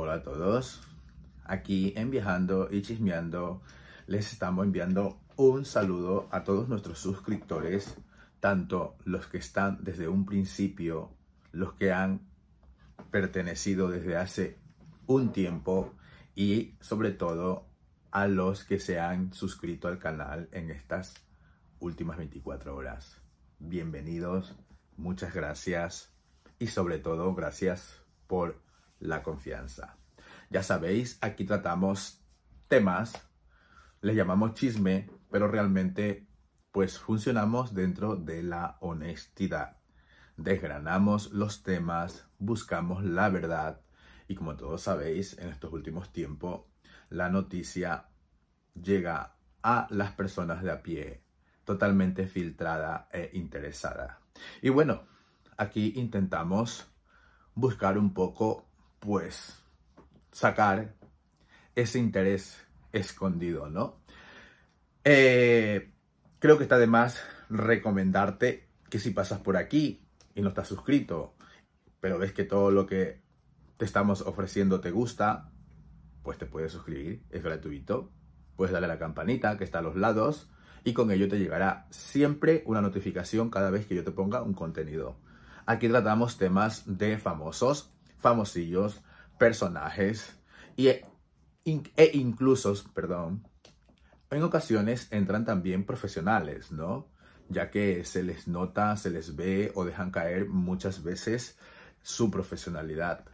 Hola a todos. Aquí en Viajando y Chismeando les estamos enviando un saludo a todos nuestros suscriptores, tanto los que están desde un principio, los que han pertenecido desde hace un tiempo y sobre todo a los que se han suscrito al canal en estas últimas 24 horas. Bienvenidos, muchas gracias y sobre todo gracias por la confianza. Ya sabéis, aquí tratamos temas, les llamamos chisme, pero realmente pues funcionamos dentro de la honestidad. Desgranamos los temas, buscamos la verdad y como todos sabéis, en estos últimos tiempos la noticia llega a las personas de a pie, totalmente filtrada e interesada. Y bueno, aquí intentamos buscar un poco pues sacar ese interés escondido, ¿no? Eh, creo que está de más recomendarte que si pasas por aquí y no estás suscrito, pero ves que todo lo que te estamos ofreciendo te gusta, pues te puedes suscribir, es gratuito, puedes darle a la campanita que está a los lados y con ello te llegará siempre una notificación cada vez que yo te ponga un contenido. Aquí tratamos temas de famosos famosillos, personajes y, e, e, incluso, perdón, en ocasiones entran también profesionales, ¿no? Ya que se les nota, se les ve o dejan caer muchas veces su profesionalidad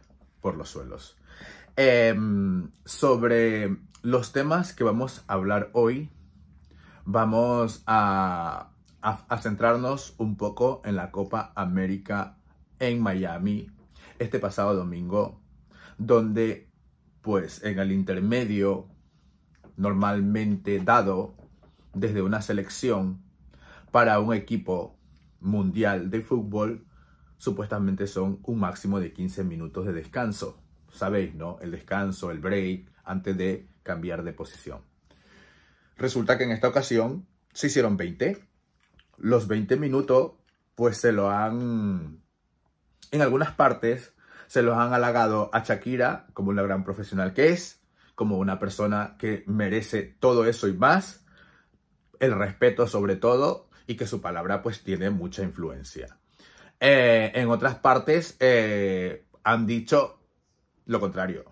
por los suelos. Em, sobre los temas que vamos a hablar hoy, vamos a, a centrarnos un poco en la Copa América en Miami este pasado domingo, donde pues en el intermedio normalmente dado desde una selección para un equipo mundial de fútbol, supuestamente son un máximo de 15 minutos de descanso. Sabéis, ¿no? El descanso, el break, antes de cambiar de posición. Resulta que en esta ocasión se hicieron 20. Los 20 minutos, pues se lo han en algunas partes se los han halagado a Shakira como una gran profesional que es, como una persona que merece todo eso y más, el respeto sobre todo, y que su palabra pues tiene mucha influencia. Eh, en otras partes eh, han dicho lo contrario,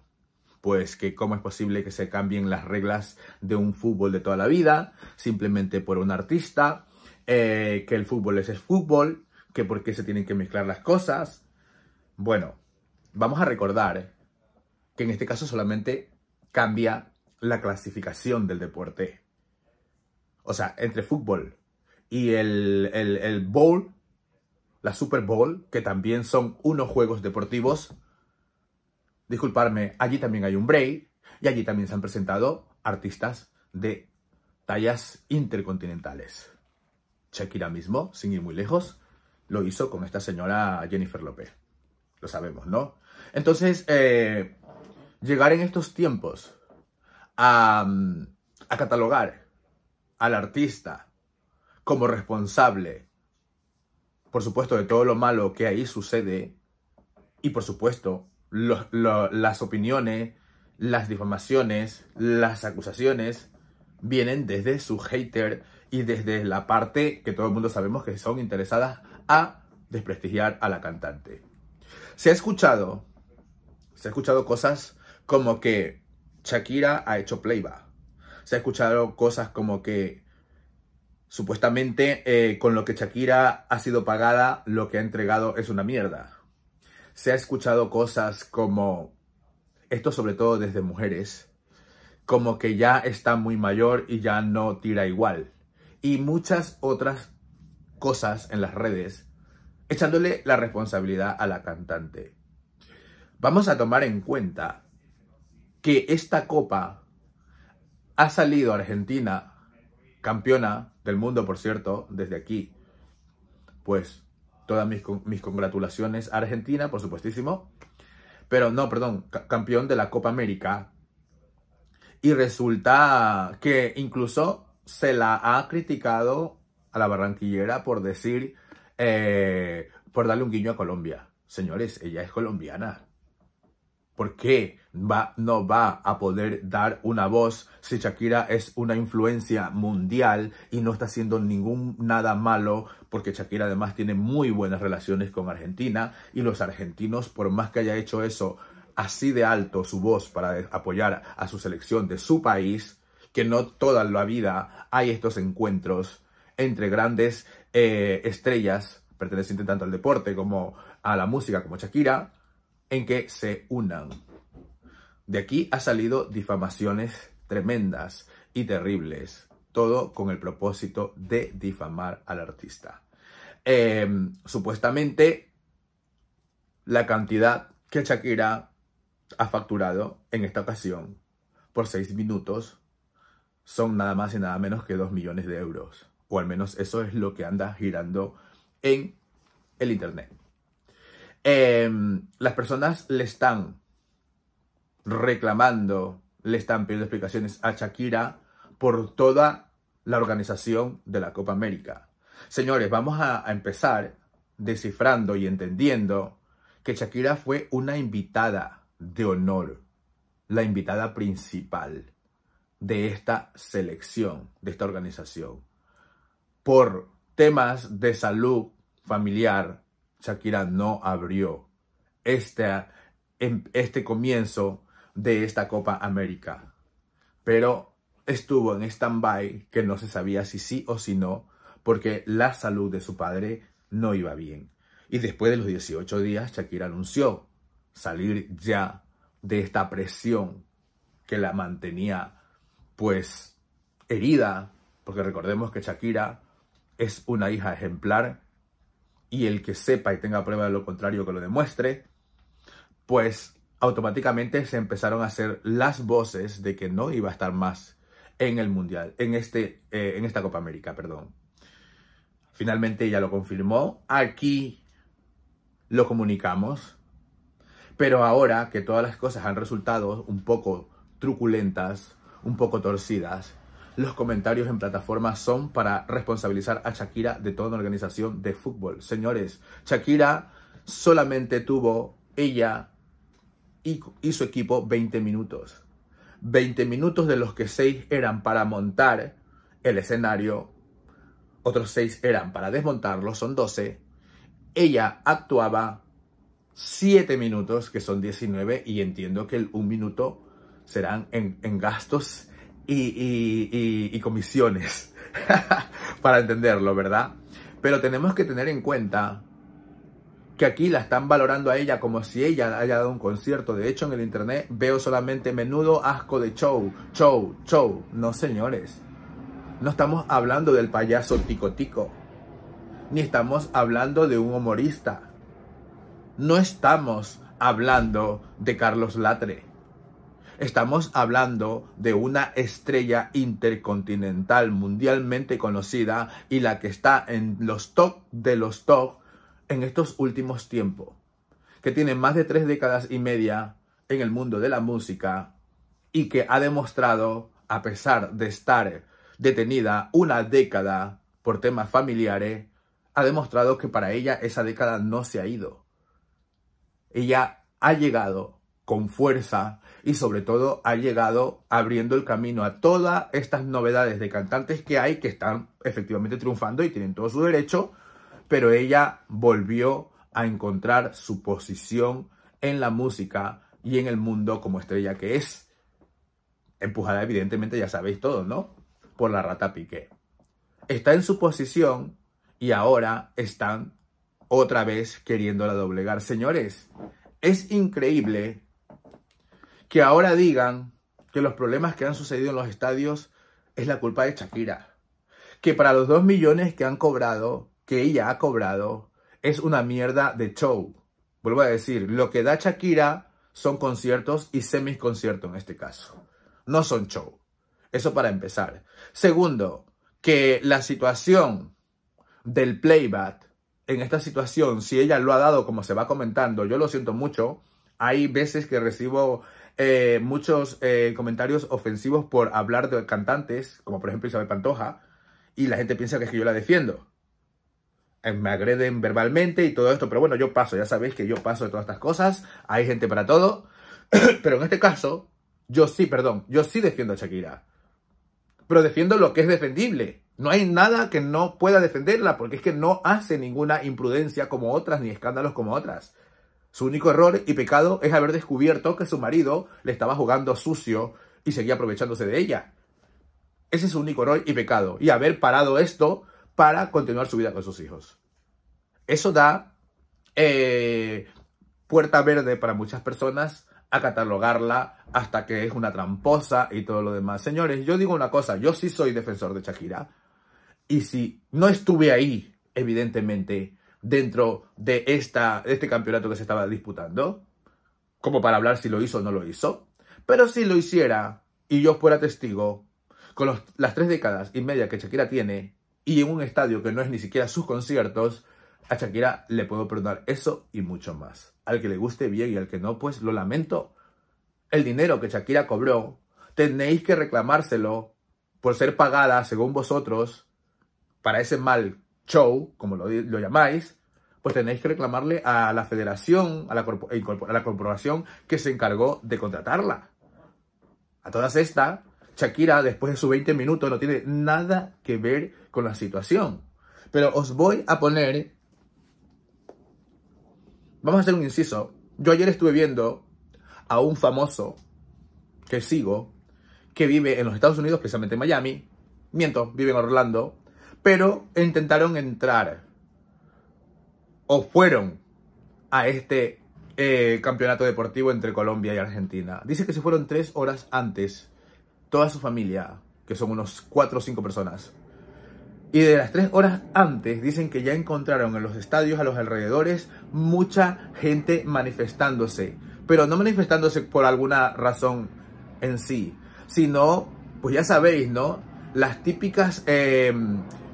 pues que cómo es posible que se cambien las reglas de un fútbol de toda la vida simplemente por un artista, eh, que el fútbol es el fútbol, que por qué se tienen que mezclar las cosas, bueno, vamos a recordar que en este caso solamente cambia la clasificación del deporte. O sea, entre fútbol y el, bowl, la Super Bowl, que también son unos juegos deportivos, disculparme, allí también hay un break y allí también se han presentado artistas de tallas intercontinentales. Shakira mismo, sin ir muy lejos, lo hizo con esta señora Jennifer López lo sabemos, ¿no? Entonces, eh, llegar en estos tiempos a, catalogar al artista como responsable, por supuesto, de todo lo malo que ahí sucede y, por supuesto, las opiniones, las difamaciones, las acusaciones vienen desde su hater y desde la parte que todo el mundo sabemos que son interesadas a desprestigiar a la cantante. Se ha escuchado, se ha escuchado cosas como que Shakira ha hecho playback. Se ha escuchado cosas como que supuestamente eh, con lo que Shakira ha sido pagada, lo que ha entregado es una mierda. Se ha escuchado cosas como, esto sobre todo desde mujeres, como que ya está muy mayor y ya no tira igual. Y muchas otras cosas en las redes echándole la responsabilidad a la cantante. Vamos a tomar en cuenta que esta copa ha salido Argentina, campeona del mundo, por cierto, desde aquí. Pues todas mis, congratulaciones a Argentina, por supuestísimo. Pero no, perdón, campeón de la Copa América. Y resulta que incluso se la ha criticado a la barranquillera por decir eh, por darle un guiño a Colombia. Señores, ella es colombiana. ¿Por qué va, no va a poder dar una voz si Shakira es una influencia mundial y no está haciendo ningún nada malo? Porque Shakira además tiene muy buenas relaciones con Argentina y los argentinos, por más que haya hecho eso así de alto su voz para apoyar a su selección de su país, que no toda la vida hay estos encuentros entre grandes eh, estrellas pertenecientes tanto al deporte como a la música, como Shakira, en que se unan. De aquí ha salido difamaciones tremendas y terribles, todo con el propósito de difamar al artista. Em, supuestamente, la cantidad que Shakira ha facturado en esta ocasión por seis minutos son nada más y nada menos que dos millones de euros o al menos eso es lo que anda girando en el Internet. Em, las personas le están reclamando, le están pidiendo explicaciones a Shakira por toda la organización de la Copa América. Señores, vamos a empezar descifrando y entendiendo que Shakira fue una invitada de honor, la invitada principal de esta selección, de esta organización por temas de salud familiar, Shakira no abrió este, este comienzo de esta Copa América. Pero estuvo en stand-by que no se sabía si sí o si no, porque la salud de su padre no iba bien. Y después de los 18 días, Shakira anunció salir ya de esta presión que la mantenía pues herida, porque recordemos que Shakira es una hija ejemplar y el que sepa y tenga prueba de lo contrario que lo demuestre, pues automáticamente se empezaron a hacer las voces de que no iba a estar más en el Mundial, en, este, eh, en esta Copa América, perdón. Finalmente ella lo confirmó, aquí lo comunicamos, pero ahora que todas las cosas han resultado un poco truculentas, un poco torcidas, los comentarios en plataformas son para responsabilizar a Shakira de toda una organización de fútbol. Señores, Shakira solamente tuvo ella y, su equipo 20 minutos. 20 minutos de los que 6 eran para montar el escenario, otros 6 eran para desmontarlo, son 12. Ella actuaba 7 minutos, que son 19, y entiendo que el 1 minuto serán en gastos y, comisiones para entenderlo, ¿verdad? Pero tenemos que tener en cuenta que aquí la están valorando a ella como si ella haya dado un concierto. De hecho, en el internet veo solamente menudo asco de show, show, show. No, señores. No estamos hablando del payaso tico tico. Ni estamos hablando de un humorista. No estamos hablando de Carlos Latre. Estamos hablando de una estrella intercontinental mundialmente conocida y la que está en los top de los top en estos últimos tiempos, que tiene más de tres décadas y media en el mundo de la música y que ha demostrado, a pesar de estar detenida una década por temas familiares, ha demostrado que para ella esa década no se ha ido. Ella ha llegado con fuerza y sobre todo ha llegado abriendo el camino a todas estas novedades de cantantes que hay que están efectivamente triunfando y tienen todo su derecho, pero ella volvió a encontrar su posición en la música y en el mundo como estrella que es. Empujada evidentemente, ya sabéis todo, ¿no? Por la rata Piqué. Está en su posición y ahora están otra vez queriéndola doblegar. Señores, es increíble que ahora digan que los problemas que han sucedido en los estadios es la culpa de Shakira. Que para los dos millones que han cobrado, que ella ha cobrado, es una mierda de show. Vuelvo a decir, lo que da Shakira son conciertos y semiconciertos en este caso. No son show. Eso para empezar. Segundo, que la situación del playback en esta situación, si ella lo ha dado como se va comentando, yo lo siento mucho. Hay veces que recibo eh, muchos eh, comentarios ofensivos por hablar de cantantes, como por ejemplo Isabel Pantoja, y la gente piensa que es que yo la defiendo. Eh, me agreden verbalmente y todo esto, pero bueno, yo paso, ya sabéis que yo paso de todas estas cosas, hay gente para todo, pero en este caso, yo sí, perdón, yo sí defiendo a Shakira, pero defiendo lo que es defendible. No hay nada que no pueda defenderla, porque es que no hace ninguna imprudencia como otras, ni escándalos como otras. Su único error y pecado es haber descubierto que su marido le estaba jugando sucio y seguía aprovechándose de ella. Ese es su único error y pecado. Y haber parado esto para continuar su vida con sus hijos. Eso da eh, puerta verde para muchas personas a catalogarla hasta que es una tramposa y todo lo demás. Señores, yo digo una cosa, yo sí soy defensor de Shakira. Y si no estuve ahí, evidentemente, dentro de, esta, este campeonato que se estaba disputando, como para hablar si lo hizo o no lo hizo. Pero si lo hiciera y yo fuera testigo, con las tres décadas y media que Shakira tiene y en un estadio que no es ni siquiera sus conciertos, a Shakira le puedo perdonar eso y mucho más. Al que le guste bien y al que no, pues lo lamento. El dinero que Shakira cobró, tenéis que reclamárselo por ser pagada, según vosotros, para ese mal show, como lo, llamáis, pues tenéis que reclamarle a la federación, a la, a la corporación que se encargó de contratarla. A todas estas, Shakira, después de sus 20 minutos, no tiene nada que ver con la situación. Pero os voy a poner... Vamos a hacer un inciso. Yo ayer estuve viendo a un famoso que sigo, que vive en los Estados Unidos, precisamente en Miami. Miento, vive en Orlando pero intentaron entrar o fueron a este eh, campeonato deportivo entre Colombia y Argentina. Dice que se fueron tres horas antes, toda su familia, que son unos cuatro o cinco personas. Y de las tres horas antes dicen que ya encontraron en los estadios, a los alrededores, mucha gente manifestándose. Pero no manifestándose por alguna razón en sí, sino, pues ya sabéis, ¿no? Las típicas... Eh,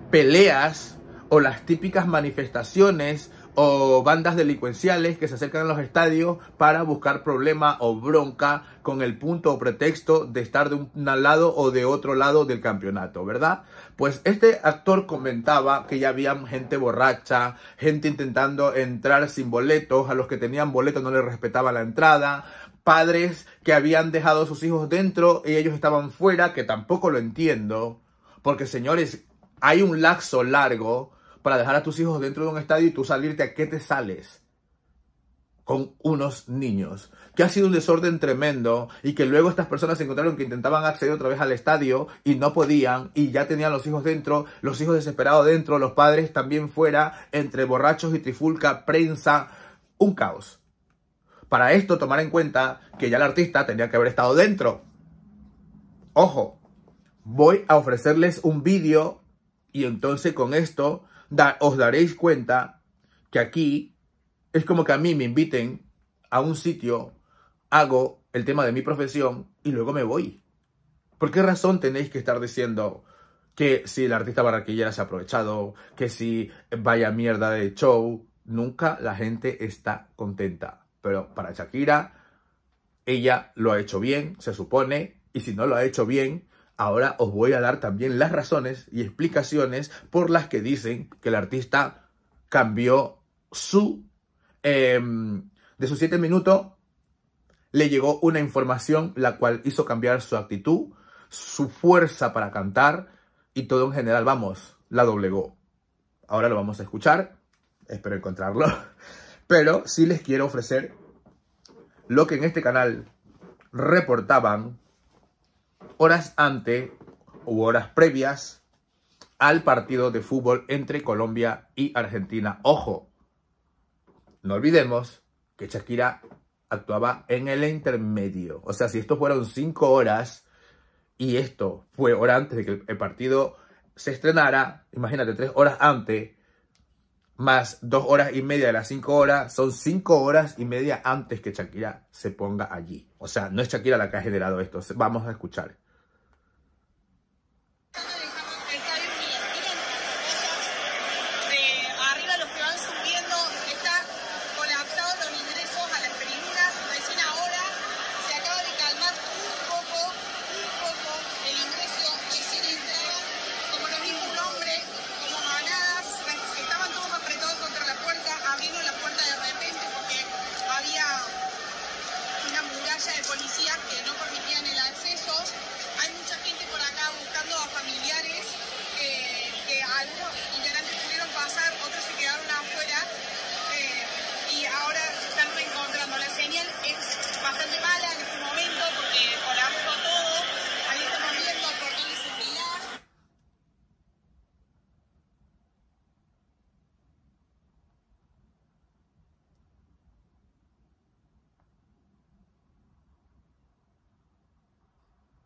peleas o las típicas manifestaciones o bandas delincuenciales que se acercan a los estadios para buscar problema o bronca con el punto o pretexto de estar de un lado o de otro lado del campeonato, ¿verdad? Pues este actor comentaba que ya había gente borracha, gente intentando entrar sin boletos, a los que tenían boletos no les respetaba la entrada, padres que habían dejado a sus hijos dentro y ellos estaban fuera, que tampoco lo entiendo, porque señores, hay un laxo largo para dejar a tus hijos dentro de un estadio y tú salirte a qué te sales con unos niños, que ha sido un desorden tremendo y que luego estas personas se encontraron que intentaban acceder otra vez al estadio y no podían y ya tenían los hijos dentro, los hijos desesperados dentro, los padres también fuera, entre borrachos y trifulca, prensa, un caos. Para esto tomar en cuenta que ya el artista tenía que haber estado dentro. Ojo, voy a ofrecerles un vídeo y entonces con esto os daréis cuenta que aquí es como que a mí me inviten a un sitio, hago el tema de mi profesión y luego me voy. ¿Por qué razón tenéis que estar diciendo que si el artista barraquillera se ha aprovechado, que si vaya mierda de show? Nunca la gente está contenta. Pero para Shakira, ella lo ha hecho bien, se supone, y si no lo ha hecho bien, Ahora os voy a dar también las razones y explicaciones por las que dicen que el artista cambió su... Em, de sus siete minutos le llegó una información la cual hizo cambiar su actitud, su fuerza para cantar y todo en general, vamos, la doblegó. Ahora lo vamos a escuchar, espero encontrarlo, pero sí les quiero ofrecer lo que en este canal reportaban horas antes u horas previas al partido de fútbol entre Colombia y Argentina. Ojo, no olvidemos que Shakira actuaba en el intermedio. O sea, si esto fueron cinco horas y esto fue hora antes de que el partido se estrenara, imagínate, tres horas antes, más dos horas y media de las cinco horas, son cinco horas y media antes que Shakira se ponga allí. O sea, no es Shakira la que ha generado esto. Vamos a escuchar.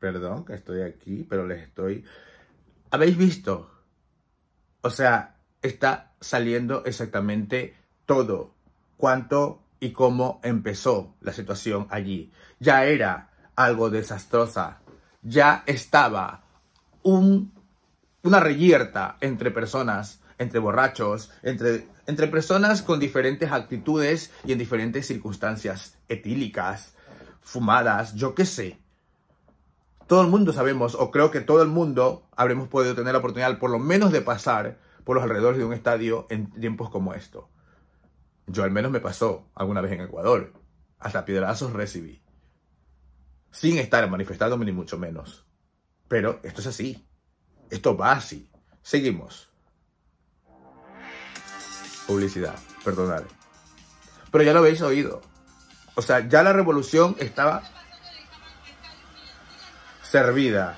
perdón que estoy aquí, pero les estoy... ¿Habéis visto? O sea, está saliendo exactamente todo, cuánto y cómo empezó la situación allí. Ya era algo desastrosa, ya estaba una reyerta entre personas, entre borrachos, entre, entre personas con diferentes actitudes y en diferentes circunstancias etílicas, fumadas, yo qué sé todo el mundo sabemos, o creo que todo el mundo habremos podido tener la oportunidad, por lo menos, de pasar por los alrededores de un estadio en tiempos como esto. Yo al menos me pasó alguna vez en Ecuador. Hasta piedrazos recibí. Sin estar manifestándome ni mucho menos. Pero esto es así. Esto va así. Seguimos. Publicidad, perdonad. Pero ya lo habéis oído. O sea, ya la revolución estaba servida.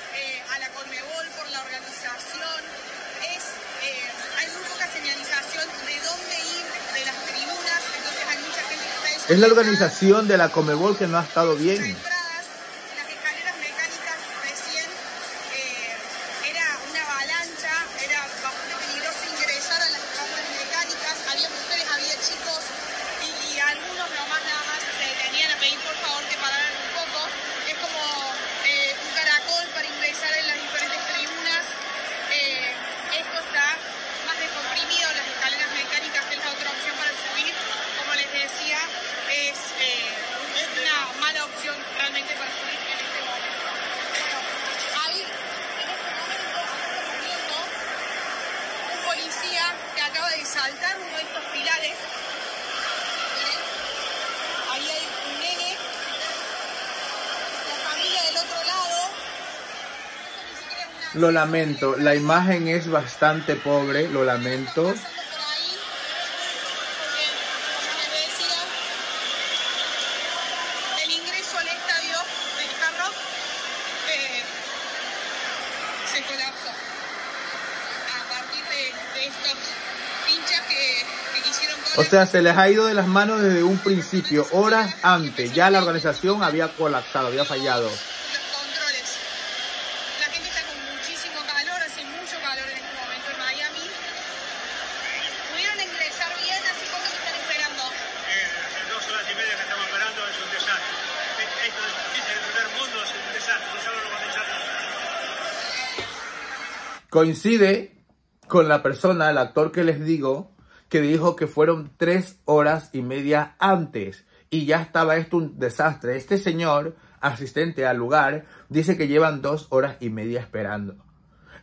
Es la organización de la Comebol que no ha estado bien. saltar uno de estos pilares. Ahí hay un nene, la familia del otro lado. Lo lamento, la imagen es bastante pobre, lo lamento. O sea, se les ha ido de las manos desde un principio, horas antes. Ya la organización había colapsado, había fallado. Los Controles. La gente está con muchísimo calor, hace mucho calor en este momento en Miami. ¿Pudieron ingresar bien? ¿Así como que están esperando? Eh, dos horas y media que estamos esperando, es un desastre. Esto es el primer mundo, es un desastre, no sabemos lo que Coincide con la persona, el actor que les digo, que dijo que fueron tres horas y media antes y ya estaba esto un desastre. Este señor, asistente al lugar, dice que llevan dos horas y media esperando.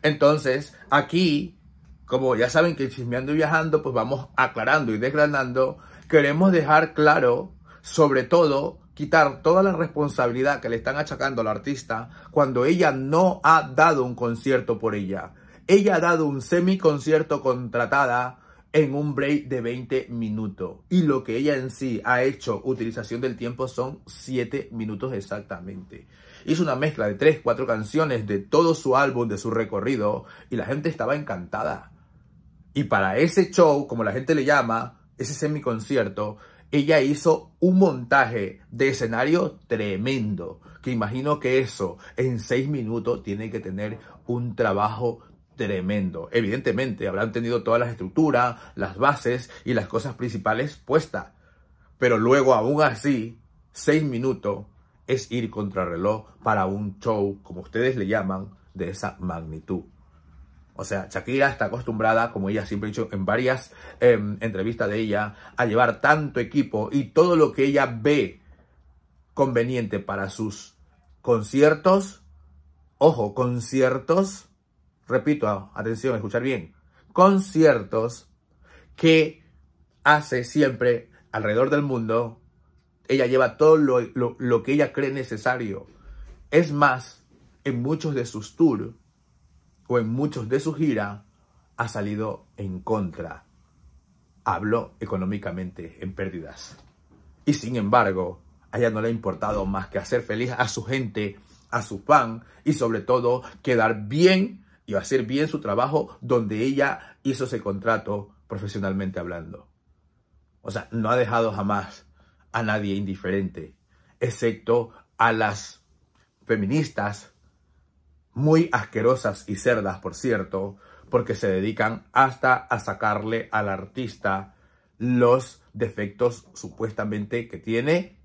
Entonces, aquí, como ya saben que chismeando y viajando, pues vamos aclarando y desgranando, queremos dejar claro, sobre todo, quitar toda la responsabilidad que le están achacando al artista cuando ella no ha dado un concierto por ella. Ella ha dado un semiconcierto contratada en un break de 20 minutos. Y lo que ella en sí ha hecho, utilización del tiempo, son 7 minutos exactamente. Hizo una mezcla de 3, 4 canciones de todo su álbum, de su recorrido, y la gente estaba encantada. Y para ese show, como la gente le llama, ese semiconcierto, ella hizo un montaje de escenario tremendo, que imagino que eso en 6 minutos tiene que tener un trabajo tremendo. Evidentemente, habrán tenido todas las estructuras, las bases y las cosas principales puestas. Pero luego, aún así, seis minutos es ir contrarreloj para un show, como ustedes le llaman, de esa magnitud. O sea, Shakira está acostumbrada, como ella siempre ha dicho en varias em, entrevistas de ella, a llevar tanto equipo y todo lo que ella ve conveniente para sus conciertos, ojo, conciertos, repito, ah, atención, escuchar bien, conciertos que hace siempre alrededor del mundo. Ella lleva todo lo, que ella cree necesario. Es más, en muchos de sus tours o en muchos de sus giras ha salido en contra. Habló económicamente en pérdidas. Y sin embargo, a ella no le ha importado más que hacer feliz a su gente, a su fan y sobre todo quedar bien y va a hacer bien su trabajo donde ella hizo ese contrato profesionalmente hablando. O sea, no ha dejado jamás a nadie indiferente, excepto a las feministas muy asquerosas y cerdas, por cierto, porque se dedican hasta a sacarle al artista los defectos supuestamente que tiene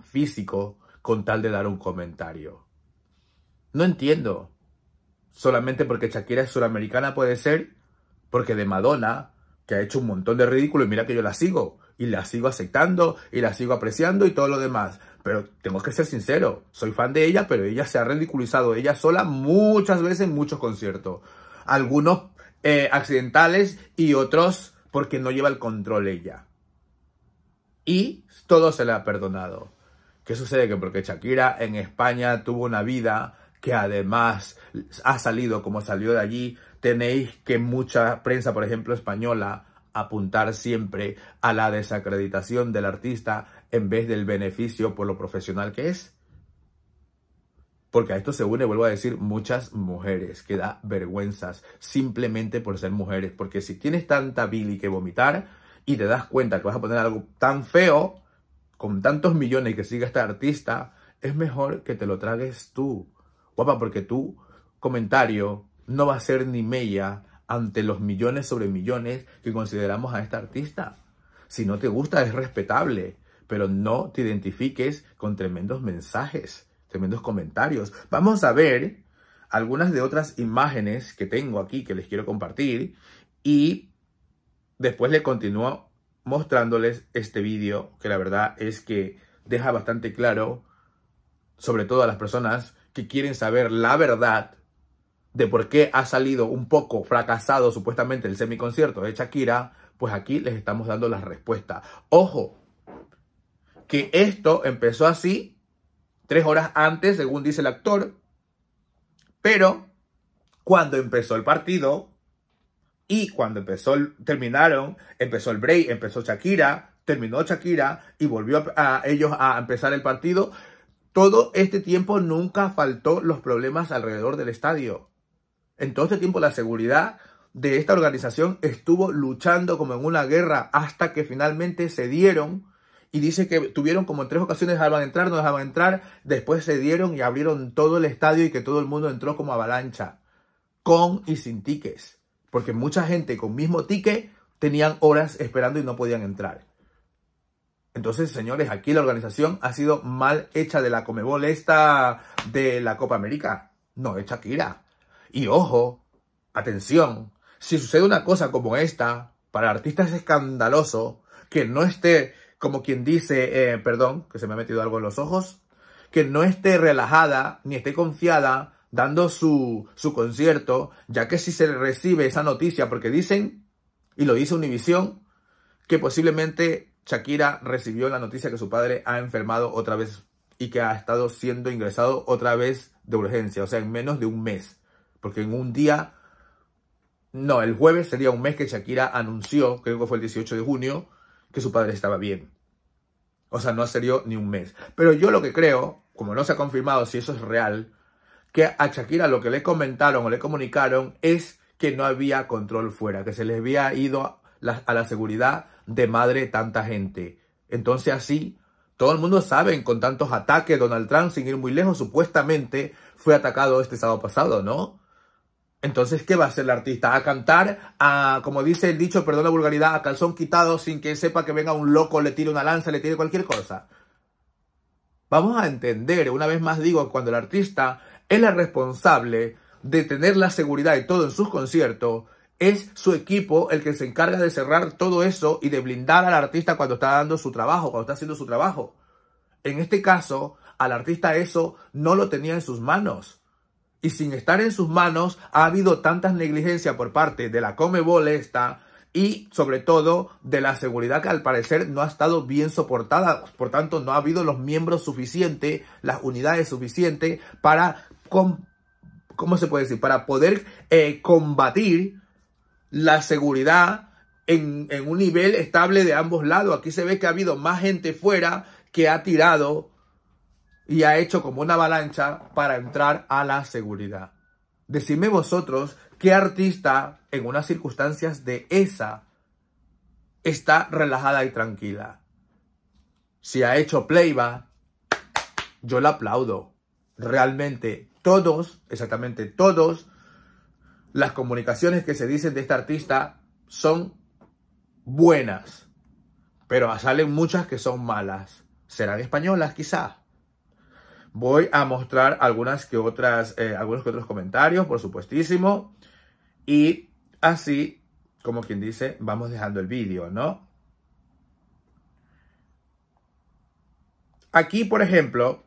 físico con tal de dar un comentario. No entiendo solamente porque Shakira es suramericana puede ser, porque de Madonna, que ha hecho un montón de ridículo y mira que yo la sigo, y la sigo aceptando, y la sigo apreciando y todo lo demás. Pero tenemos que ser sinceros. soy fan de ella, pero ella se ha ridiculizado ella sola muchas veces en muchos conciertos. Algunos eh, accidentales y otros porque no lleva el control ella. Y todo se le ha perdonado. ¿Qué sucede? Que porque Shakira en España tuvo una vida que además ha salido como salió de allí. Tenéis que mucha prensa, por ejemplo, española, apuntar siempre a la desacreditación del artista en vez del beneficio por lo profesional que es. Porque a esto se une, vuelvo a decir, muchas mujeres que da vergüenzas simplemente por ser mujeres. Porque si tienes tanta y que vomitar y te das cuenta que vas a poner algo tan feo, con tantos millones que siga este artista, es mejor que te lo tragues tú. Guapa, porque tu comentario no va a ser ni mella ante los millones sobre millones que consideramos a esta artista. Si no te gusta, es respetable, pero no te identifiques con tremendos mensajes, tremendos comentarios. Vamos a ver algunas de otras imágenes que tengo aquí que les quiero compartir y después le continúo mostrándoles este vídeo que la verdad es que deja bastante claro, sobre todo a las personas que quieren saber la verdad de por qué ha salido un poco fracasado supuestamente el semiconcierto de Shakira, pues aquí les estamos dando la respuesta. Ojo, que esto empezó así tres horas antes, según dice el actor, pero cuando empezó el partido y cuando empezó, terminaron, empezó el break, empezó Shakira, terminó Shakira y volvió a ellos a empezar el partido, todo este tiempo nunca faltó los problemas alrededor del estadio. En todo este tiempo la seguridad de esta organización estuvo luchando como en una guerra hasta que finalmente se dieron y dice que tuvieron como tres ocasiones dejaban entrar, no dejaban entrar, después se dieron y abrieron todo el estadio y que todo el mundo entró como avalancha, con y sin tickets, porque mucha gente con mismo ticket tenían horas esperando y no podían entrar. Entonces, señores, aquí la organización ha sido mal hecha de la Comebol esta de la Copa América. No hecha que irá. Y ojo, atención, si sucede una cosa como esta, para artistas es escandaloso que no esté, como quien dice, eh, perdón, que se me ha metido algo en los ojos, que no esté relajada ni esté confiada dando su, su concierto, ya que si se recibe esa noticia, porque dicen, y lo dice Univision, que posiblemente Shakira recibió la noticia que su padre ha enfermado otra vez y que ha estado siendo ingresado otra vez de urgencia, o sea, en menos de un mes. Porque en un día, no, el jueves sería un mes que Shakira anunció, creo que fue el 18 de junio, que su padre estaba bien. O sea, no ha sería ni un mes. Pero yo lo que creo, como no se ha confirmado si eso es real, que a Shakira lo que le comentaron o le comunicaron es que no había control fuera, que se les había ido a la seguridad de madre tanta gente. Entonces así, todo el mundo sabe con tantos ataques, Donald Trump, sin ir muy lejos, supuestamente fue atacado este sábado pasado, ¿no? Entonces, ¿qué va a hacer el artista? A cantar, a, como dice el dicho, perdón la vulgaridad, a calzón quitado sin que sepa que venga un loco, le tire una lanza, le tire cualquier cosa. Vamos a entender, una vez más digo, cuando el artista es la responsable de tener la seguridad y todo en sus conciertos, es su equipo el que se encarga de cerrar todo eso y de blindar al artista cuando está dando su trabajo, cuando está haciendo su trabajo. En este caso, al artista eso no lo tenía en sus manos. Y sin estar en sus manos, ha habido tantas negligencias por parte de la Comebol esta y sobre todo de la seguridad que al parecer no ha estado bien soportada. Por tanto, no ha habido los miembros suficientes, las unidades suficientes para, ¿cómo se puede decir? Para poder eh, combatir la seguridad en, un nivel estable de ambos lados. Aquí se ve que ha habido más gente fuera que ha tirado y ha hecho como una avalancha para entrar a la seguridad. Decime vosotros qué artista en unas circunstancias de esa está relajada y tranquila. Si ha hecho playback yo la aplaudo. Realmente todos, exactamente todos, las comunicaciones que se dicen de este artista son buenas, pero salen muchas que son malas. Serán españolas, quizá. Voy a mostrar algunas que otras, eh, algunos que otros comentarios, por supuestísimo. Y así, como quien dice, vamos dejando el vídeo, ¿no? Aquí, por ejemplo,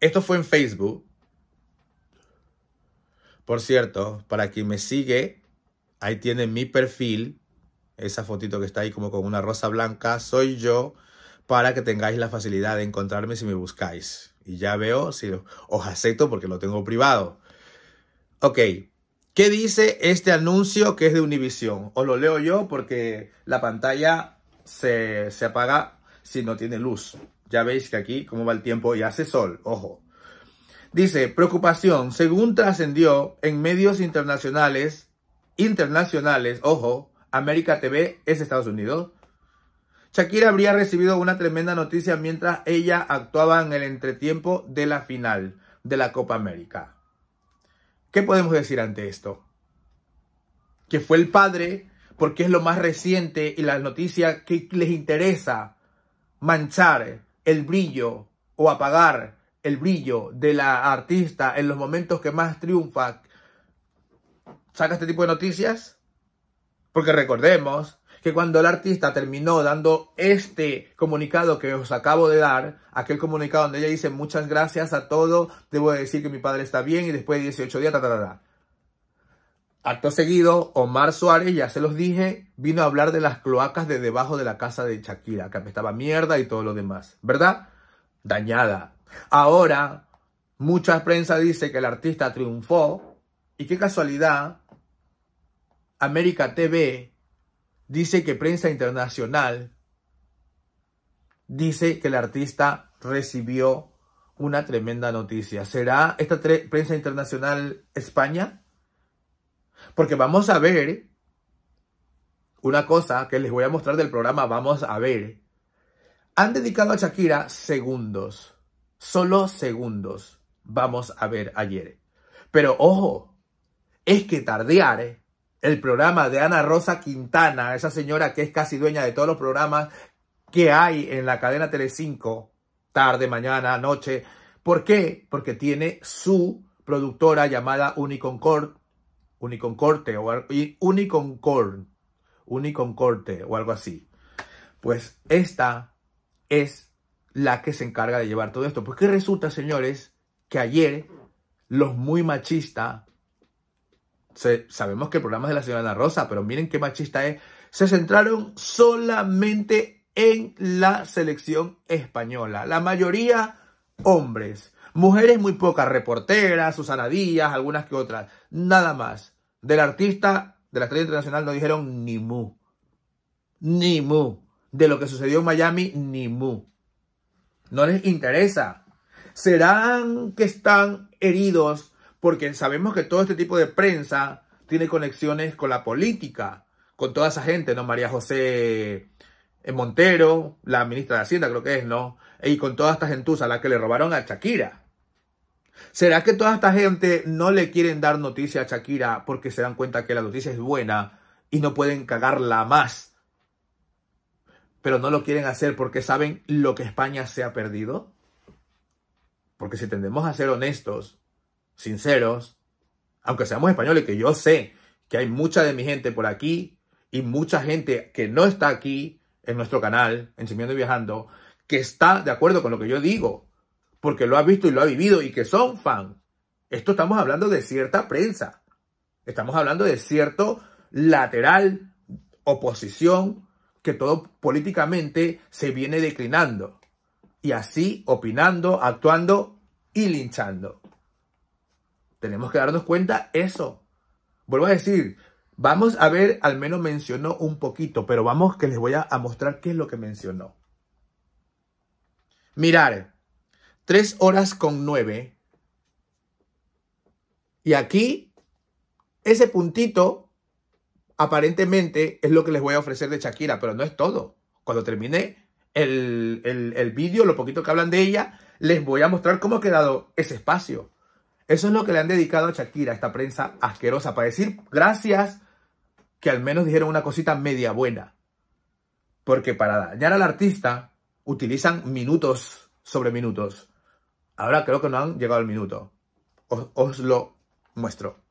esto fue en Facebook por cierto, para quien me sigue, ahí tiene mi perfil, esa fotito que está ahí como con una rosa blanca, soy yo, para que tengáis la facilidad de encontrarme si me buscáis. Y ya veo si os acepto porque lo tengo privado. Ok, ¿qué dice este anuncio que es de Univision? Os lo leo yo porque la pantalla se, se apaga si no tiene luz. Ya veis que aquí, como va el tiempo, y hace sol, ojo. Dice, preocupación, según trascendió en medios internacionales, internacionales, ojo, América TV es Estados Unidos. Shakira habría recibido una tremenda noticia mientras ella actuaba en el entretiempo de la final de la Copa América. ¿Qué podemos decir ante esto? Que fue el padre, porque es lo más reciente y la noticia que les interesa manchar el brillo o apagar el brillo de la artista en los momentos que más triunfa, saca este tipo de noticias? Porque recordemos que cuando la artista terminó dando este comunicado que os acabo de dar, aquel comunicado donde ella dice muchas gracias a todo, debo decir que mi padre está bien y después de 18 días, Acto seguido, Omar Suárez, ya se los dije, vino a hablar de las cloacas de debajo de la casa de Shakira, que estaba mierda y todo lo demás, ¿verdad? Dañada, Ahora, muchas prensa dice que el artista triunfó y qué casualidad, América TV dice que prensa internacional dice que el artista recibió una tremenda noticia. ¿Será esta prensa internacional España? Porque vamos a ver una cosa que les voy a mostrar del programa, vamos a ver. Han dedicado a Shakira segundos solo segundos vamos a ver ayer. Pero ojo, es que tardear el programa de Ana Rosa Quintana, esa señora que es casi dueña de todos los programas que hay en la cadena Telecinco, tarde, mañana, noche. ¿Por qué? Porque tiene su productora llamada Uniconcord, Uniconcorte o Uniconcord, Uniconcorte o algo así. Pues esta es la que se encarga de llevar todo esto. Porque resulta, señores, que ayer los muy machistas, sabemos que el programa es de la señora Rosa, pero miren qué machista es, se centraron solamente en la selección española. La mayoría hombres. Mujeres muy pocas, reporteras, Susana Díaz, algunas que otras. Nada más. Del artista, de la estrella internacional, no dijeron ni mu. Ni mu. De lo que sucedió en Miami, ni mu. No les interesa. ¿Serán que están heridos? Porque sabemos que todo este tipo de prensa tiene conexiones con la política, con toda esa gente, ¿no? María José eh, Montero, la ministra de Hacienda creo que es, ¿no? Y con toda esta gentuza, la que le robaron a Shakira. ¿Será que toda esta gente no le quieren dar noticia a Shakira porque se dan cuenta que la noticia es buena y no pueden cagarla más? pero no lo quieren hacer porque saben lo que España se ha perdido? Porque si tendemos a ser honestos, sinceros, aunque seamos españoles, que yo sé que hay mucha de mi gente por aquí y mucha gente que no está aquí en nuestro canal, Enseñando y Viajando, que está de acuerdo con lo que yo digo, porque lo ha visto y lo ha vivido y que son fan. Esto estamos hablando de cierta prensa. Estamos hablando de cierto lateral, oposición, que todo políticamente se viene declinando. Y así opinando, actuando y linchando. Tenemos que darnos cuenta eso. Vuelvo a decir, vamos a ver, al menos mencionó un poquito, pero vamos que les voy a, mostrar qué es lo que mencionó. Mirar, tres horas con nueve. Y aquí, ese puntito aparentemente es lo que les voy a ofrecer de Shakira, pero no es todo. Cuando termine el, vídeo, lo poquito que hablan de ella, les voy a mostrar cómo ha quedado ese espacio. Eso es lo que le han dedicado a Shakira, esta prensa asquerosa, para decir gracias que al menos dijeron una cosita media buena. Porque para dañar al artista utilizan minutos sobre minutos. Ahora creo que no han llegado al minuto. os lo muestro.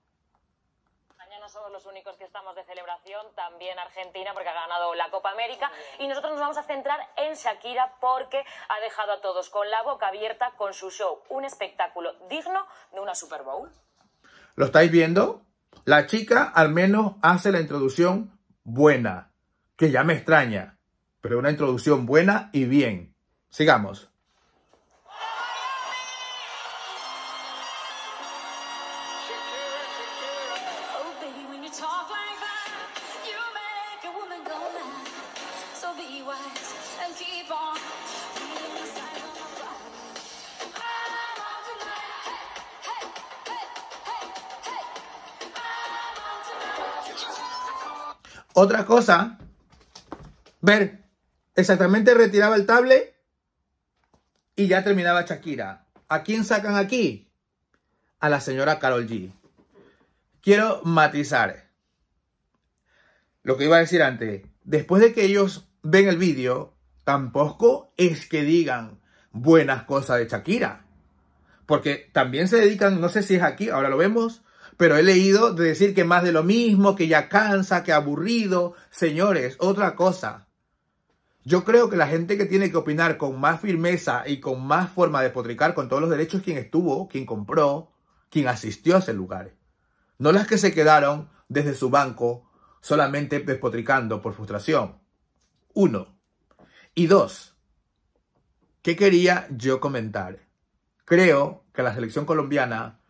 en Argentina porque ha ganado la Copa América. Y nosotros nos vamos a centrar en Shakira porque ha dejado a todos con la boca abierta con su show. Un espectáculo digno de una Super Bowl. ¿Lo estáis viendo? La chica al menos hace la introducción buena, que ya me extraña, pero una introducción buena y bien. Sigamos. Otra cosa, ver, exactamente retiraba el table y ya terminaba Shakira. ¿A quién sacan aquí? A la señora Carol G. Quiero matizar lo que iba a decir antes. Después de que ellos ven el vídeo, tampoco es que digan buenas cosas de Shakira. Porque también se dedican, no sé si es aquí, ahora lo vemos, pero he leído de decir que más de lo mismo, que ya cansa, que aburrido. Señores, otra cosa. Yo creo que la gente que tiene que opinar con más firmeza y con más forma de potricar con todos los derechos quien estuvo, quien compró, quien asistió a ese lugar. No las que se quedaron desde su banco solamente despotricando por frustración. Uno. Y dos. ¿Qué quería yo comentar? Creo que la selección colombiana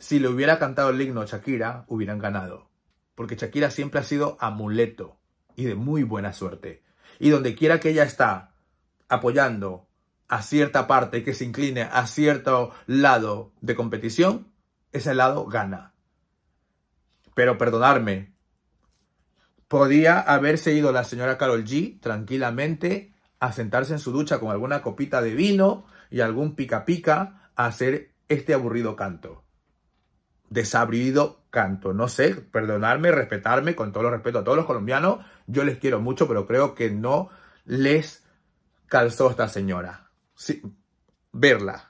si le hubiera cantado el himno Shakira, hubieran ganado. Porque Shakira siempre ha sido amuleto y de muy buena suerte. Y donde quiera que ella está apoyando a cierta parte que se incline a cierto lado de competición, ese lado gana. Pero perdonarme, podía haberse ido la señora Carol G tranquilamente a sentarse en su ducha con alguna copita de vino y algún pica pica a hacer este aburrido canto desabrido canto. No sé, perdonarme, respetarme, con todo el respeto a todos los colombianos, yo les quiero mucho, pero creo que no les calzó esta señora. verla.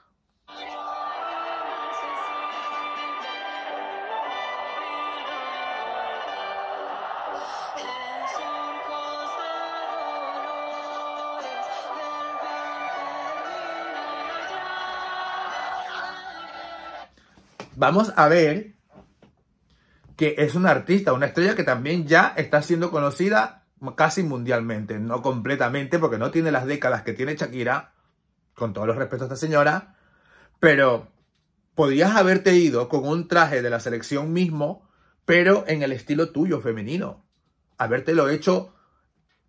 vamos a ver que es una artista, una estrella que también ya está siendo conocida casi mundialmente, no completamente, porque no tiene las décadas que tiene Shakira, con todos los respetos a esta señora, pero podrías haberte ido con un traje de la selección mismo, pero en el estilo tuyo femenino, habértelo hecho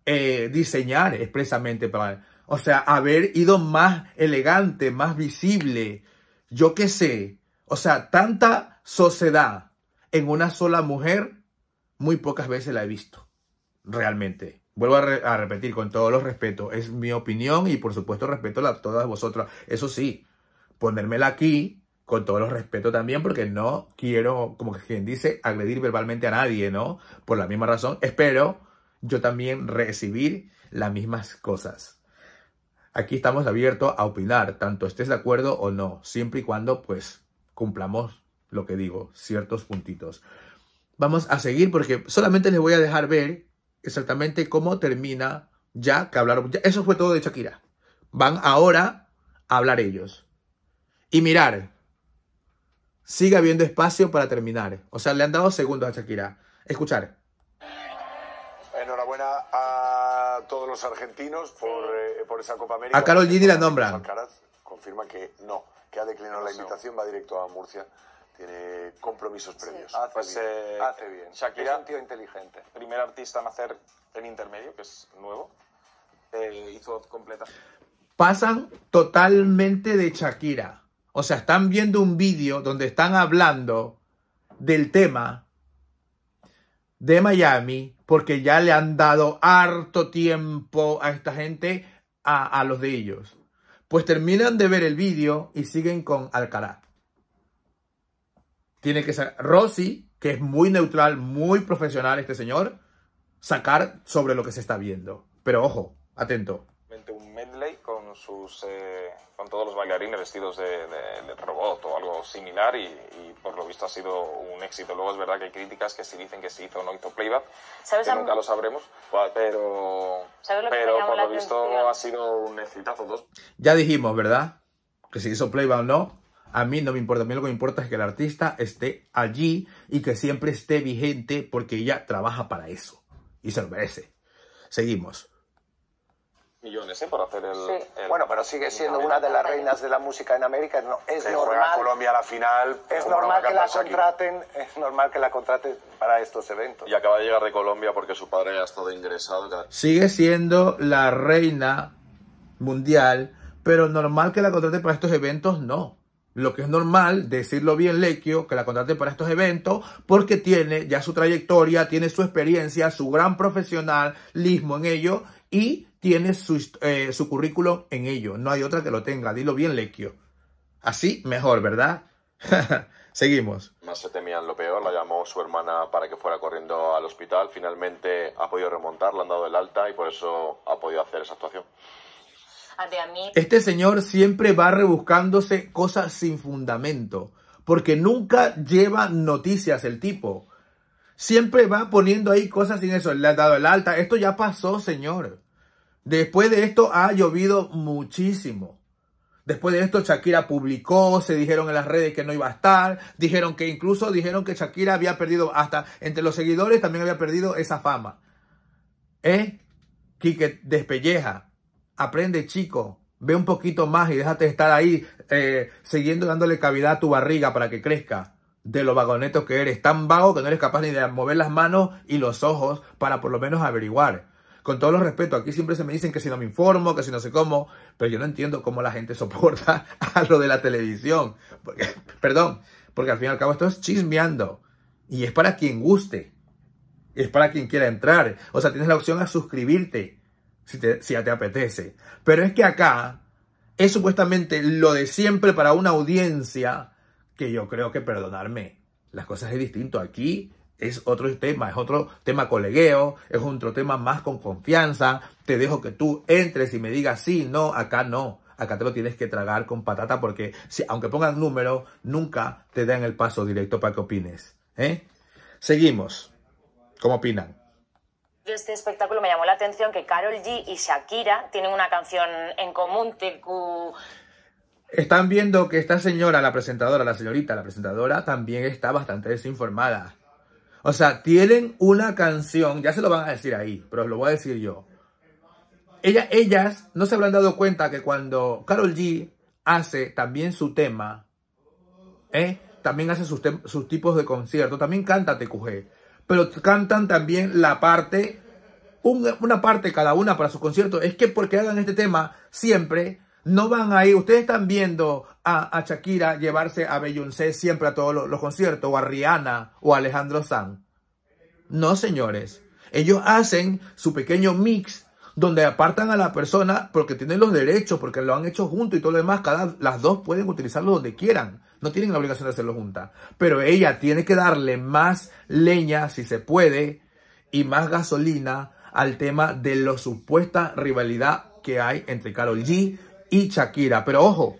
eh, diseñar expresamente para, o sea, haber ido más elegante, más visible, yo qué sé, o sea, tanta sociedad en una sola mujer, muy pocas veces la he visto. Realmente. Vuelvo a, repetir con todos los respetos. Es mi opinión y por supuesto respeto a todas vosotras. Eso sí, ponérmela aquí con todos los respetos también, porque no quiero, como quien dice, agredir verbalmente a nadie, ¿no? Por la misma razón, espero yo también recibir las mismas cosas. Aquí estamos abiertos a opinar, tanto estés de acuerdo o no, siempre y cuando, pues, cumplamos lo que digo, ciertos puntitos. Vamos a seguir porque solamente les voy a dejar ver exactamente cómo termina ya que hablaron. eso fue todo de Shakira. Van ahora a hablar ellos. Y mirar, sigue habiendo espacio para terminar. O sea, le han dado segundos a Shakira. Escuchar. Enhorabuena a todos los argentinos por, eh, esa Copa América. A Carol Gini la nombra. confirma que no que ha declinado la invitación, va directo a Murcia. Tiene compromisos previos. Pues hace, bien. Shakira, es tío inteligente. Primer artista en hacer el intermedio, que es nuevo. Eh, hizo completa. Pasan totalmente de Shakira. O sea, están viendo un vídeo donde están hablando del tema de Miami, porque ya le han dado harto tiempo a esta gente, a, a los de ellos pues terminan de ver el vídeo y siguen con Alcaraz. Tiene que ser Rossi, que es muy neutral, muy profesional este señor, sacar sobre lo que se está viendo. Pero ojo, atento, eh, con todos los bailarines vestidos de, robot o algo similar y, por lo visto ha sido un éxito. Luego es verdad que hay críticas que si dicen que se hizo o no hizo playback, que nunca lo sabremos, pero, pero por lo visto ha sido un exitazo. Dos. Ya dijimos, ¿verdad? Que si hizo playback o no, a mí no me importa, a mí lo que me importa es que el artista esté allí y que siempre esté vigente porque ella trabaja para eso y se lo merece. Seguimos millones ¿eh? hacer el, Bueno, pero sigue siendo una de las reinas de la música en América. No, es normal. Colombia a la final. Es normal que la contraten. Es normal que la contraten para estos eventos. Y acaba de llegar de Colombia porque su padre ha estado ingresado. Sigue siendo la reina mundial, pero normal que la contraten para estos eventos, no. Lo que es normal, decirlo bien Lequio, que la contraten para estos eventos, porque tiene ya su trayectoria, tiene su experiencia, su gran profesionalismo en ello y tiene su, eh, su currículum en ello. No hay otra que lo tenga. Dilo bien, Lequio. Así mejor, ¿verdad? Seguimos. Más se temían lo peor, la llamó su hermana para que fuera corriendo al hospital. Finalmente ha podido remontar, le han dado el alta y por eso ha podido hacer esa actuación. Este señor siempre va rebuscándose cosas sin fundamento, porque nunca lleva noticias el tipo. Siempre va poniendo ahí cosas sin eso. Le han dado el alta. Esto ya pasó, señor. Después de esto ha llovido muchísimo. Después de esto Shakira publicó, se dijeron en las redes que no iba a estar, dijeron que incluso dijeron que Shakira había perdido hasta entre los seguidores también había perdido esa fama. ¿Eh? Quique despelleja, aprende chico, ve un poquito más y déjate estar ahí eh, siguiendo dándole cavidad a tu barriga para que crezca de lo vagonetos que eres, tan vago que no eres capaz ni de mover las manos y los ojos para por lo menos averiguar con todos los respetos, aquí siempre se me dicen que si no me informo, que si no sé cómo, pero yo no entiendo cómo la gente soporta a lo de la televisión. perdón, porque al fin y al cabo esto es chismeando y es para quien guste, es para quien quiera entrar. O sea, tienes la opción a suscribirte si, te, si ya te apetece. Pero es que acá es supuestamente lo de siempre para una audiencia que yo creo que perdonarme. Las cosas es distinto aquí es otro tema, es otro tema colegueo, es otro tema más con confianza. Te dejo que tú entres y me digas sí, no, acá no. Acá te lo tienes que tragar con patata porque si, aunque pongan número, nunca te dan el paso directo para que opines. ¿eh? Seguimos. ¿Cómo opinan? este espectáculo me llamó la atención que Carol G y Shakira tienen una canción en común, están viendo que esta señora, la presentadora, la señorita, la presentadora, también está bastante desinformada. O sea, tienen una canción, ya se lo van a decir ahí, pero lo voy a decir yo. Ella, ellas no se habrán dado cuenta que cuando Carol G hace también su tema, ¿eh? también hace sus, tipos de conciertos, también canta TQG, pero cantan también la parte, una parte cada una para su concierto. Es que porque hagan este tema, siempre no van a ir. Ustedes están viendo a, Shakira llevarse a Beyoncé siempre a todos los, conciertos, o a Rihanna, o a Alejandro Sanz. No, señores. Ellos hacen su pequeño mix donde apartan a la persona porque tienen los derechos, porque lo han hecho juntos y todo lo demás. Cada, las dos pueden utilizarlo donde quieran. No tienen la obligación de hacerlo juntas. Pero ella tiene que darle más leña, si se puede, y más gasolina al tema de la supuesta rivalidad que hay entre Carol G y Shakira. Pero ojo,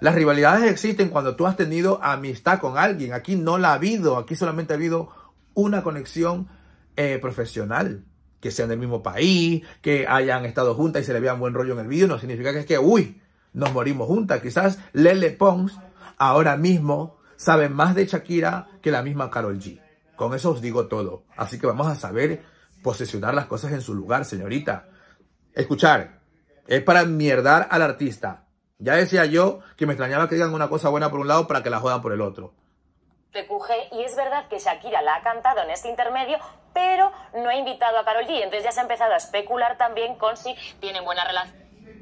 las rivalidades existen cuando tú has tenido amistad con alguien. Aquí no la ha habido, aquí solamente ha habido una conexión eh, profesional. Que sean del mismo país, que hayan estado juntas y se le vean buen rollo en el vídeo, no significa que es que, uy, nos morimos juntas. Quizás Lele Pons ahora mismo sabe más de Shakira que la misma Carol G. Con eso os digo todo. Así que vamos a saber posicionar las cosas en su lugar, señorita. Escuchar, es para mierdar al artista. Ya decía yo que me extrañaba que digan una cosa buena por un lado para que la jodan por el otro. y es verdad que Shakira la ha cantado en este intermedio, pero no ha invitado a Carol G. Entonces ya se ha empezado a especular también con si tienen buena relación.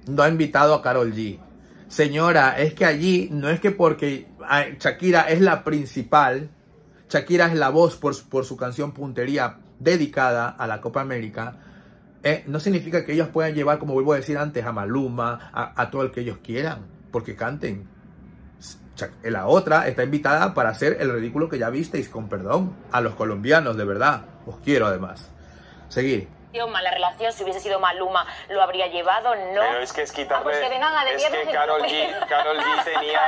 No ha invitado a Carol G. Señora, es que allí no es que porque Shakira es la principal, Shakira es la voz por su canción Puntería dedicada a la Copa América, eh, no significa que ellos puedan llevar, como vuelvo a decir antes, a Maluma, a, todo el que ellos quieran, porque canten. Eh, la otra está invitada para hacer el ridículo que ya visteis, con perdón, a los colombianos, de verdad. Os quiero además. Seguir la relación, si hubiese sido Maluma, lo habría llevado, no. Pero es que es quitarle. Ah, pues que es que Carol G, tenía.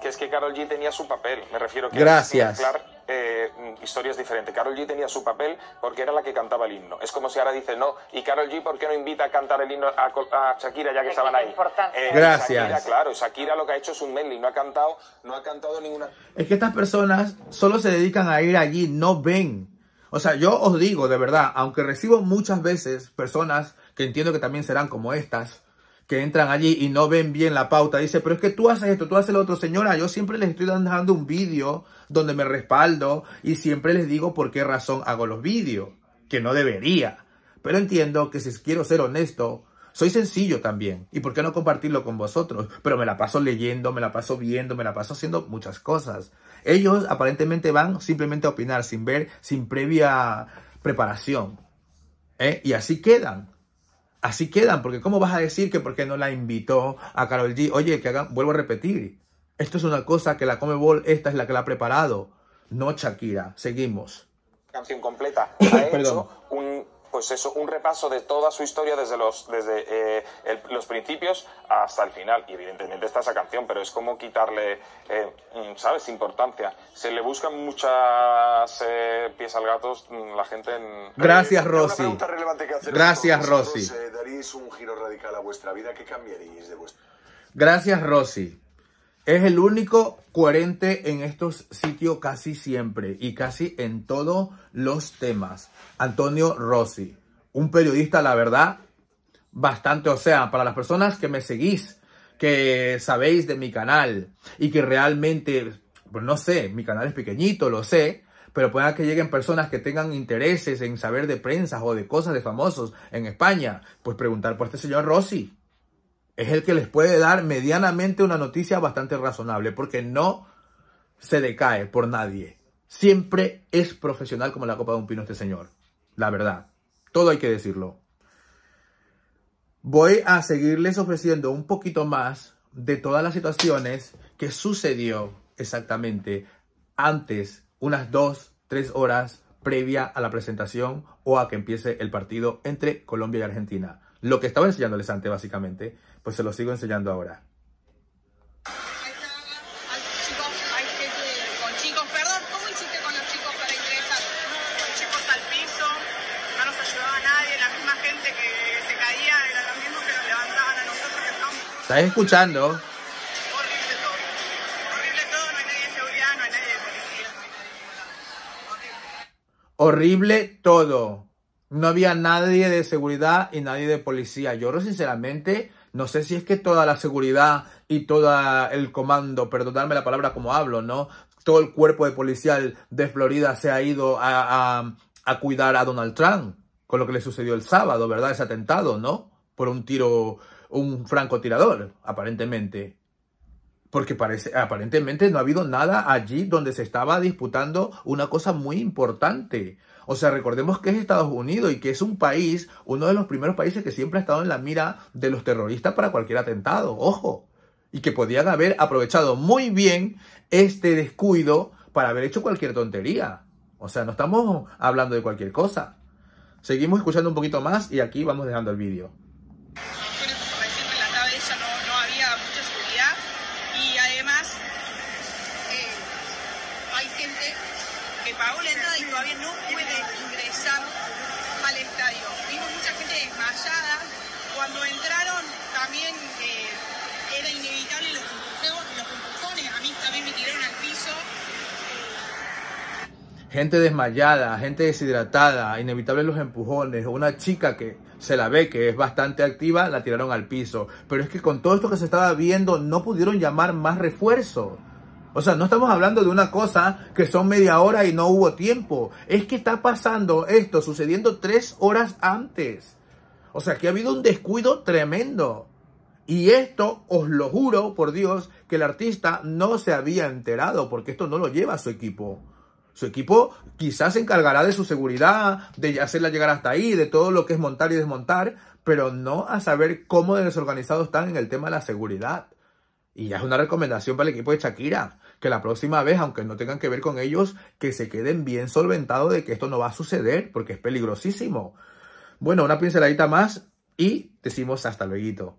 Que es que Carol G tenía su papel, me refiero que. Gracias. Eh, historias diferentes. Carol G tenía su papel porque era la que cantaba el himno. Es como si ahora dice... no, y Carol G, ¿por qué no invita a cantar el himno a, Shakira ya que estaban ahí? Eh, Gracias. Shakira, claro, Shakira lo que ha hecho es un medley, no ha cantado, no ha cantado ninguna. Es que estas personas solo se dedican a ir allí, no ven. O sea, yo os digo, de verdad, aunque recibo muchas veces personas que entiendo que también serán como estas, que entran allí y no ven bien la pauta. Dice, pero es que tú haces esto, tú haces lo otro. Señora, yo siempre les estoy dando un vídeo donde me respaldo y siempre les digo por qué razón hago los vídeos, que no debería. Pero entiendo que si quiero ser honesto, soy sencillo también. ¿Y por qué no compartirlo con vosotros? Pero me la paso leyendo, me la paso viendo, me la paso haciendo muchas cosas. Ellos aparentemente van simplemente a opinar sin ver, sin previa preparación. ¿Eh? Y así quedan. Así quedan, porque ¿cómo vas a decir que por qué no la invitó a Carol G? Oye, que hagan, vuelvo a repetir, esto es una cosa que la Comebol, esta es la que la ha preparado. No Shakira. Seguimos. Canción completa. Ha hecho un, pues eso, un repaso de toda su historia desde los, desde, eh, los principios hasta el final. Y evidentemente está esa canción, pero es como quitarle, eh, mm, ¿sabes?, importancia. Se le buscan muchas piezas eh, pies al gato mm, la gente en... Gracias, Rosy. relevante Gracias, Rosy. Rosy. Daréis un giro radical a vuestra vida. ¿Qué cambiaríais de vuestra? Gracias, Rosy. Es el único coherente en estos sitios casi siempre y casi en todos los temas. Antonio Rossi, un periodista, la verdad, bastante, o sea, para las personas que me seguís, que sabéis de mi canal y que realmente, pues no sé, mi canal es pequeñito, lo sé, pero pueda que lleguen personas que tengan intereses en saber de prensa o de cosas de famosos en España, pues preguntar por este señor Rossi es el que les puede dar medianamente una noticia bastante razonable, porque no se decae por nadie. Siempre es profesional como la copa de un pino este señor. La verdad. Todo hay que decirlo. Voy a seguirles ofreciendo un poquito más de todas las situaciones que sucedió exactamente antes, unas dos, tres horas previa a la presentación o a que empiece el partido entre Colombia y Argentina. Lo que estaba enseñándoles antes, básicamente. Pues se lo sigo enseñando ahora. Ahí está. Hay gente con chicos. Perdón, ¿cómo hiciste con los chicos para ingresar? Con chicos al piso. No nos ayudaba nadie. La misma gente que se caía era lo mismo que nos levantaban a nosotros que estamos. ¿Estáis escuchando? Horrible todo. Horrible todo. No hay nadie de seguridad, no hay nadie de policía. Horrible. todo. No había nadie de seguridad y nadie de policía. Yo sinceramente. No sé si es que toda la seguridad y todo el comando, perdonadme la palabra como hablo, ¿no? Todo el cuerpo de policial de Florida se ha ido a, a cuidar a Donald Trump con lo que le sucedió el sábado, ¿verdad? Ese atentado, ¿no? Por un tiro, un francotirador, aparentemente porque parece, aparentemente no ha habido nada allí donde se estaba disputando una cosa muy importante. O sea, recordemos que es Estados Unidos y que es un país, uno de los primeros países que siempre ha estado en la mira de los terroristas para cualquier atentado, ojo, y que podían haber aprovechado muy bien este descuido para haber hecho cualquier tontería. O sea, no estamos hablando de cualquier cosa. Seguimos escuchando un poquito más y aquí vamos dejando el vídeo. gente desmayada, gente deshidratada, inevitables los empujones, una chica que se la ve que es bastante activa, la tiraron al piso. Pero es que con todo esto que se estaba viendo, no pudieron llamar más refuerzo. O sea, no estamos hablando de una cosa que son media hora y no hubo tiempo. Es que está pasando esto, sucediendo tres horas antes. O sea, que ha habido un descuido tremendo. Y esto, os lo juro por Dios, que el artista no se había enterado, porque esto no lo lleva a su equipo. Su equipo quizás se encargará de su seguridad, de hacerla llegar hasta ahí, de todo lo que es montar y desmontar, pero no a saber cómo desorganizados están en el tema de la seguridad. Y ya es una recomendación para el equipo de Shakira, que la próxima vez, aunque no tengan que ver con ellos, que se queden bien solventados de que esto no va a suceder, porque es peligrosísimo. Bueno, una pinceladita más y decimos hasta luego.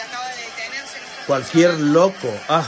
Cualquier loco. Ah.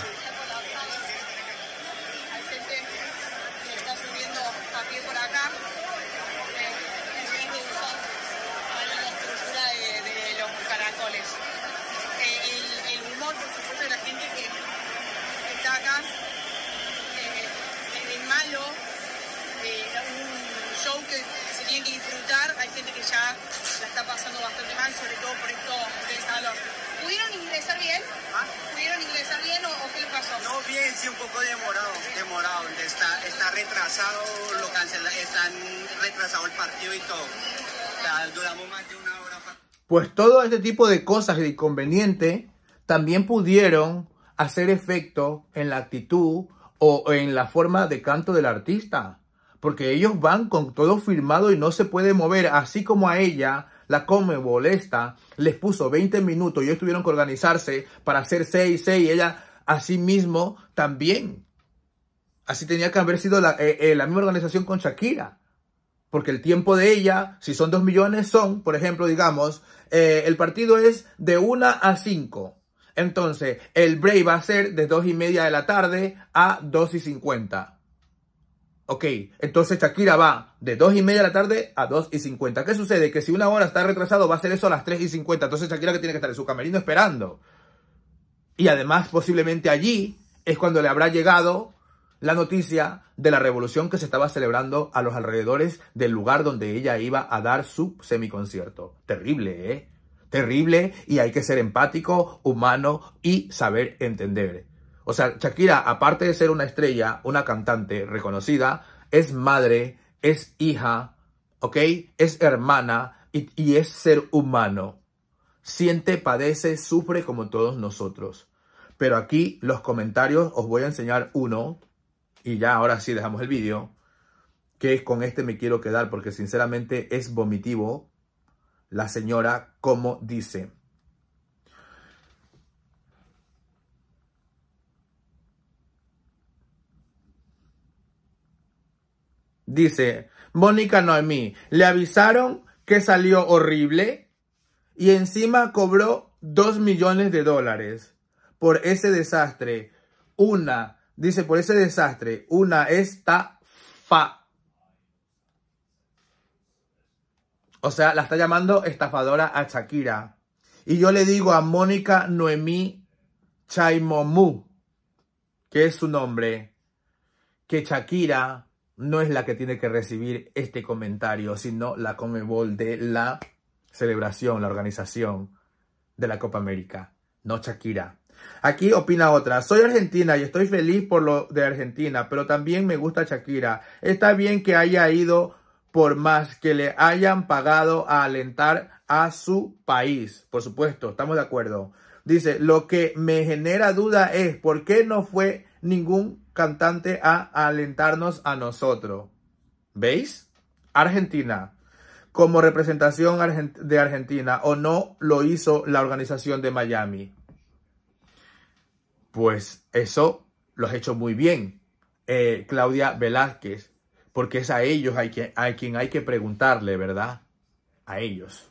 tipo de cosas y de también pudieron hacer efecto en la actitud o en la forma de canto del artista. Porque ellos van con todo firmado y no se puede mover, así como a ella la come molesta, les puso 20 minutos y ellos tuvieron que organizarse para hacer 6, 6 y ella a sí mismo también. Así tenía que haber sido la eh, eh, misma organización con Shakira porque el tiempo de ella, si son 2 millones, son, por ejemplo, digamos, eh, el partido es de 1 a 5. Entonces, el break va a ser de 2 y media de la tarde a 2 y 50. Ok, entonces Shakira va de 2 y media de la tarde a 2 y 50. ¿Qué sucede? Que si una hora está retrasado, va a ser eso a las 3 y 50. Entonces Shakira que tiene que estar en su camerino esperando. Y además, posiblemente allí es cuando le habrá llegado la noticia de la revolución que se estaba celebrando a los alrededores del lugar donde ella iba a dar su semiconcierto. Terrible, ¿eh? Terrible y hay que ser empático, humano y saber entender. O sea, Shakira, aparte de ser una estrella, una cantante reconocida, es madre, es hija, ¿ok? Es hermana y, y es ser humano. Siente, padece, sufre como todos nosotros. Pero aquí los comentarios os voy a enseñar uno y ya ahora sí dejamos el vídeo, que con este me quiero quedar porque sinceramente es vomitivo la señora como dice. Dice, Mónica Noemí, le avisaron que salió horrible y encima cobró 2 millones de dólares por ese desastre. Una Dice, por ese desastre, una estafa. O sea, la está llamando estafadora a Shakira. Y yo le digo a Mónica Noemí Chaimomu, que es su nombre, que Shakira no es la que tiene que recibir este comentario, sino la Comebol de la celebración, la organización de la Copa América, no Shakira. Aquí opina otra. Soy argentina y estoy feliz por lo de Argentina, pero también me gusta Shakira. Está bien que haya ido por más que le hayan pagado a alentar a su país. Por supuesto, estamos de acuerdo. Dice, lo que me genera duda es por qué no fue ningún cantante a alentarnos a nosotros. ¿Veis? Argentina. Como representación de Argentina o no lo hizo la organización de Miami. Pues eso lo has hecho muy bien, eh, Claudia Velázquez, porque es a ellos a quien hay que preguntarle, ¿verdad? A ellos.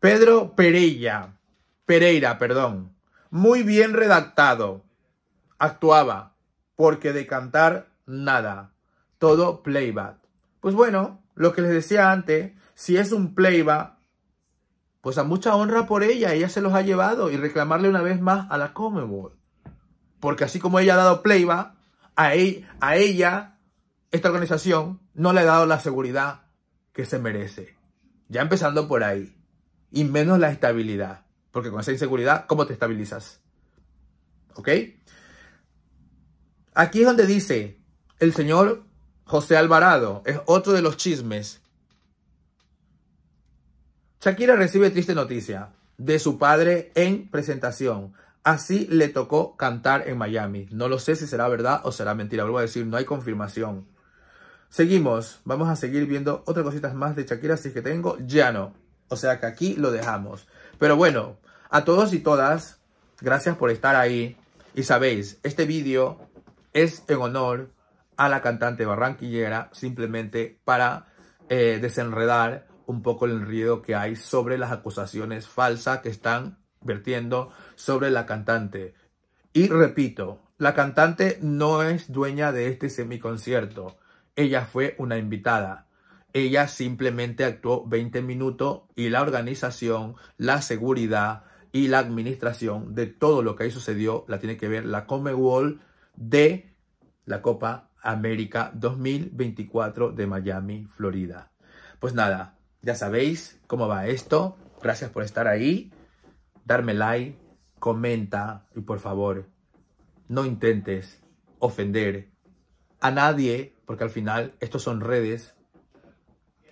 Pedro Pereira, Pereira, perdón. Muy bien redactado. Actuaba, porque de cantar nada. Todo playback. Pues bueno, lo que les decía antes, si es un playback, pues a mucha honra por ella, ella se los ha llevado y reclamarle una vez más a la Commonwealth. Porque así como ella ha dado playba, e, a ella, esta organización, no le ha dado la seguridad que se merece. Ya empezando por ahí. Y menos la estabilidad. Porque con esa inseguridad, ¿cómo te estabilizas? ¿Ok? Aquí es donde dice el señor José Alvarado, es otro de los chismes Shakira recibe triste noticia de su padre en presentación. Así le tocó cantar en Miami. No lo sé si será verdad o será mentira. Vuelvo a decir, no hay confirmación. Seguimos. Vamos a seguir viendo otras cositas más de Shakira. Así que tengo, ya no. O sea que aquí lo dejamos. Pero bueno, a todos y todas, gracias por estar ahí. Y sabéis, este vídeo es en honor a la cantante barranquillera, simplemente para eh, desenredar un poco el enredo que hay sobre las acusaciones falsas que están vertiendo sobre la cantante. Y repito, la cantante no es dueña de este semiconcierto. Ella fue una invitada. Ella simplemente actuó 20 minutos y la organización, la seguridad y la administración de todo lo que ahí sucedió la tiene que ver la Commonwealth de la Copa América 2024 de Miami, Florida. Pues nada, ya sabéis cómo va esto. Gracias por estar ahí. Darme like, comenta y por favor, no intentes ofender a nadie, porque al final estos son redes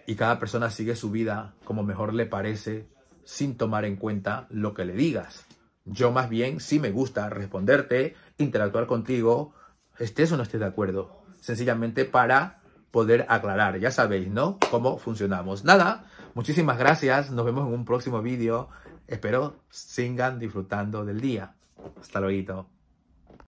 y cada persona sigue su vida como mejor le parece sin tomar en cuenta lo que le digas. Yo más bien sí me gusta responderte, interactuar contigo, estés o no estés de acuerdo, sencillamente para poder aclarar. Ya sabéis, ¿no? Cómo funcionamos. Nada, muchísimas gracias. Nos vemos en un próximo vídeo. Espero sigan disfrutando del día. Hasta luego.